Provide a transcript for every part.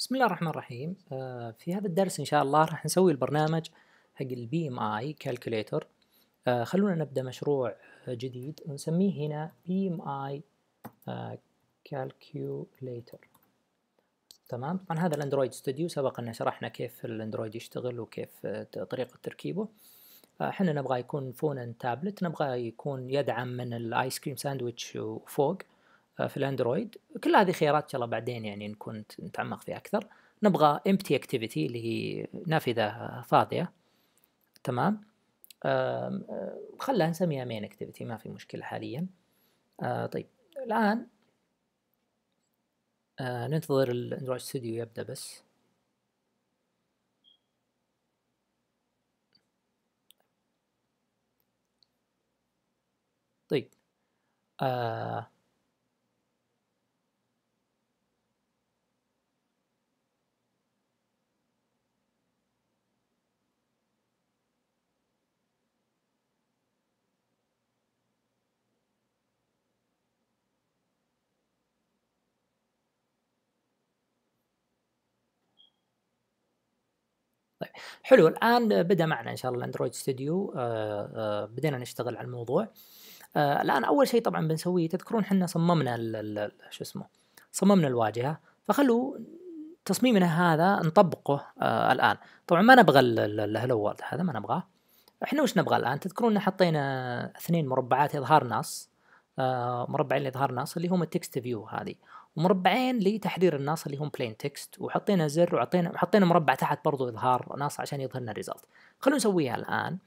بسم الله الرحمن الرحيم آه، في هذا الدرس إن شاء الله راح نسوي البرنامج حق البي ام اي كالكوليتر خلونا نبدأ مشروع جديد ونسميه هنا بي ام اي كالكوليتر تمام طبعا هذا الاندرويد ستوديو سبق ان شرحنا كيف الاندرويد يشتغل وكيف آه، طريقة تركيبه آه، احنا نبغى يكون فون تابلت نبغى يكون يدعم من الايس كريم ساندويتش وفوق آه، في الاندرويد كل هذه خيارات ان شاء الله بعدين يعني نكون نتعمق فيها اكثر نبغى امبتي اكتيفيتي اللي هي نافذه فاضيه تمام آه، خلها نسميها مين اكتيفيتي ما في مشكله حاليا آه، طيب الان ننتظر الاندرويد ستوديو يبدا بس طيب آه حلو الان بدا معنا ان شاء الله الاندرويد ستوديو آه، آه، بدينا نشتغل على الموضوع آه، الان اول شيء طبعا بنسويه تذكرون احنا صممنا شو اسمه صممنا الواجهه فخلوا تصميمنا هذا نطبقه الان طبعا ما نبغى الهلو وورد هذا ما نبغاه احنا وش نبغى الان تذكرون حطينا اثنين مربعات اظهار نص مربعين لاظهار نص اللي هم التكست فيو هذه ومربعين لتحرير الناس اللي هم بلين تكست وحطينا زر وعطينا وحطينا مربع تحت برضو اظهار ناس عشان يظهر لنا الريزلت خلونا نسويها الان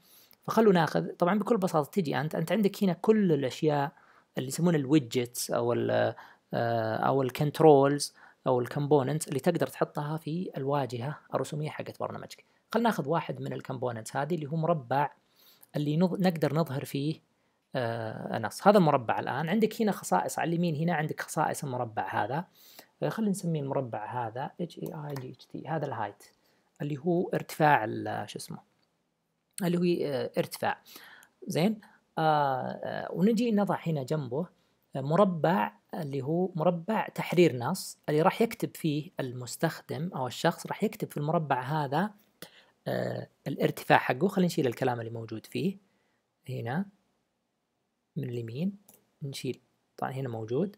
فخلوا ناخذ طبعا بكل بساطه تجي انت انت عندك هنا كل الاشياء اللي يسمونها الويدجتس او الـ آه، او الكنترولز او الكومبوننتس اللي تقدر تحطها في الواجهه الرسوميه حقت برنامجك خلنا ناخذ واحد من الكومبوننتس هذه اللي هو مربع اللي نقدر نظهر فيه آه، نص هذا المربع الآن عندك هنا خصائص على اليمين هنا عندك خصائص المربع هذا آه، خلينا نسميه المربع هذا اتش اي اي جي اتش تي هذا الهايت اللي هو ارتفاع شو اسمه اللي هو آه، ارتفاع زين ونجي نضع هنا جنبه مربع اللي هو مربع تحرير نص اللي راح يكتب فيه المستخدم او الشخص راح يكتب في المربع هذا الارتفاع حقه خلينا نشيل الكلام اللي موجود فيه هنا من اليمين نشيل طبعا هنا موجود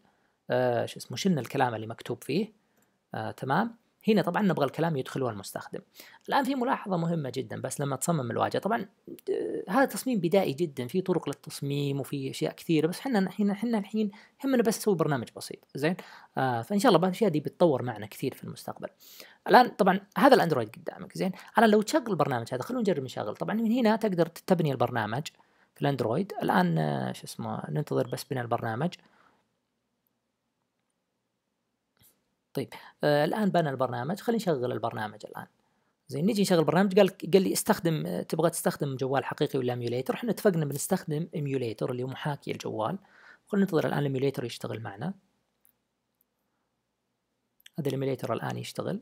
آه شو اسمه شلنا الكلام اللي مكتوب فيه آه تمام هنا طبعا نبغى الكلام يدخله المستخدم الان في ملاحظه مهمه جدا بس لما تصمم الواجهه طبعا آه، هذا تصميم بدائي جدا في طرق للتصميم وفي اشياء كثيره بس احنا الحين احنا الحين همنا بس نسوي برنامج بسيط زين آه فان شاء الله الاشياء دي بتطور معنا كثير في المستقبل الان طبعا هذا الاندرويد قدامك زين الان لو تشغل البرنامج هذا خلونا نجرب نشغل طبعا من هنا تقدر تبني البرنامج في الاندرويد الان آه، شو اسمه ننتظر بس بناء البرنامج طيب آه الان بنى البرنامج خلينا نشغل البرنامج الان زين نجي نشغل البرنامج قال قال لي استخدم آه، تبغى تستخدم جوال حقيقي ولا ايميوليتر احنا اتفقنا بنستخدم ايميوليتر اللي هو محاكي الجوال خلينا ننتظر الان الايميوليتر يشتغل معنا هذا الايميوليتر الان يشتغل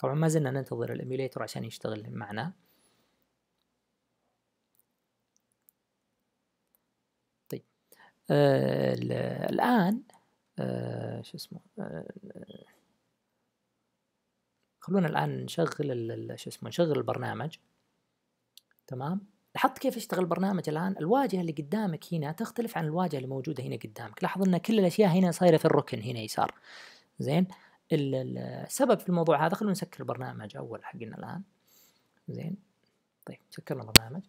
طبعا ما زلنا ننتظر الإيميوليتر عشان يشتغل معنا طيب آه الآن آه شو اسمه آه خلونا الآن نشغل شو اسمه نشغل البرنامج تمام لاحظت كيف يشتغل البرنامج الآن الواجهة اللي قدامك هنا تختلف عن الواجهة اللي موجودة هنا قدامك لاحظ أن كل الأشياء هنا صايرة في الركن هنا يسار زين السبب في الموضوع هذا خلونا نسكر البرنامج اول حقنا الان زين طيب سكرنا البرنامج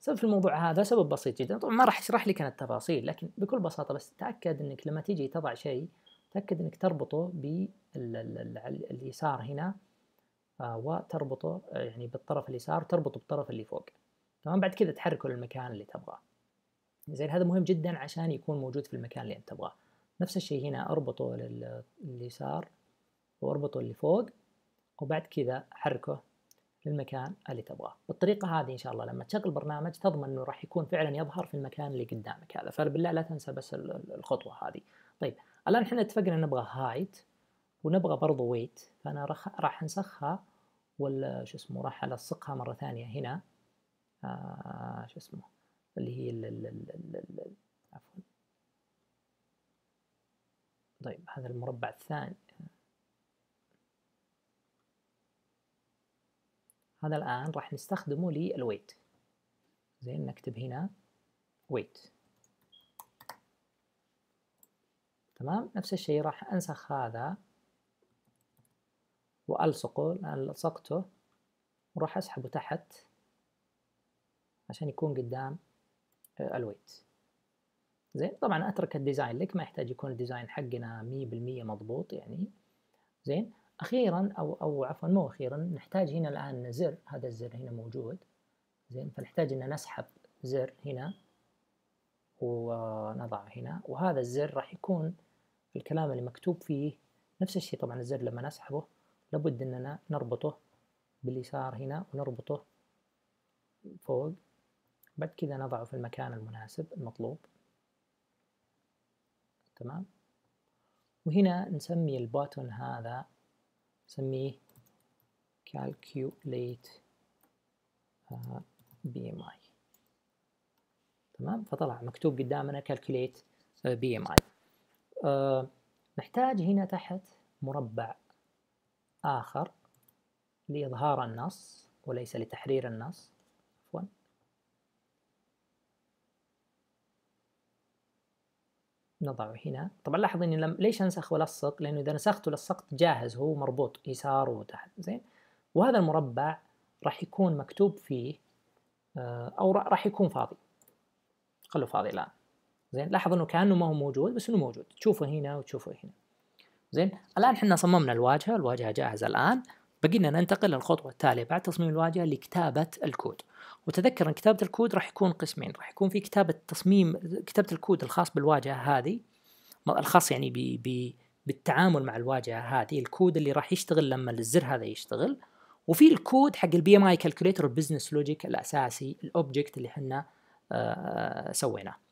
السبب في الموضوع هذا سبب بسيط جدا طبعا ما راح اشرح لك انا التفاصيل لكن بكل بساطه بس تاكد انك لما تيجي تضع شيء تاكد انك تربطه باليسار هنا آه، وتربطه آه، يعني بالطرف اليسار وتربطه بالطرف اللي فوق تمام بعد كذا تحركه للمكان اللي تبغاه زين هذا مهم جدا عشان يكون موجود في المكان اللي انت تبغاه نفس الشيء هنا اربطه لليسار واربطه اللي فوق وبعد كذا حركه للمكان اللي تبغاه بالطريقة هذه إن شاء الله لما تشغل برنامج تضمن أنه راح يكون فعلا يظهر في المكان اللي قدامك هذا فبالله لا تنسى بس الخطوة هذه طيب الآن احنا اتفقنا نبغى هايت ونبغى برضو ويت فأنا راح أنسخها ولا شو اسمه راح ألصقها مرة ثانية هنا آه شو اسمه اللي هي عفوا طيب هذا المربع الثاني هذا الآن راح نستخدمه للويت زين نكتب هنا ويت تمام نفس الشيء راح أنسخ هذا وألصقه ألصقته وراح أسحبه تحت عشان يكون قدام آه، الويت زين طبعا أترك الديزاين لك ما يحتاج يكون الديزاين حقنا مية بالمية مضبوط يعني زين اخيرا او او عفوا مو اخيرا نحتاج هنا الان زر هذا الزر هنا موجود زين فنحتاج ان نسحب زر هنا ونضعه هنا وهذا الزر راح يكون الكلام اللي مكتوب فيه نفس الشيء طبعا الزر لما نسحبه لابد اننا نربطه باليسار هنا ونربطه فوق بعد كذا نضعه في المكان المناسب المطلوب تمام وهنا نسمي البوتون هذا سميه إيه؟ calculate آه، BMI تمام فطلع مكتوب قدامنا calculate آه، BMI آه، نحتاج هنا تحت مربع آخر لإظهار النص وليس لتحرير النص عفوا نضعه هنا طبعا لاحظ اني لم ليش انسخ ولصق لانه اذا نسخت ولصقت جاهز هو مربوط يسار وتحت زين وهذا المربع راح يكون مكتوب فيه آه، او راح يكون فاضي خلوه فاضي الان زين لاحظ انه كانه ما هو موجود بس انه موجود تشوفه هنا وتشوفه هنا زين الان احنا صممنا الواجهه الواجهه جاهزه الان بقينا ننتقل للخطوة التالية بعد تصميم الواجهة لكتابة الكود وتذكر أن كتابة الكود راح يكون قسمين راح يكون في كتابة تصميم كتابة الكود الخاص بالواجهة هذه الخاص يعني ب... ب... بالتعامل مع الواجهة هذه الكود اللي راح يشتغل لما الزر هذا يشتغل وفي الكود حق البي ام اي كالكوليتر البزنس لوجيك الاساسي الاوبجكت اللي احنا آه، آه، سويناه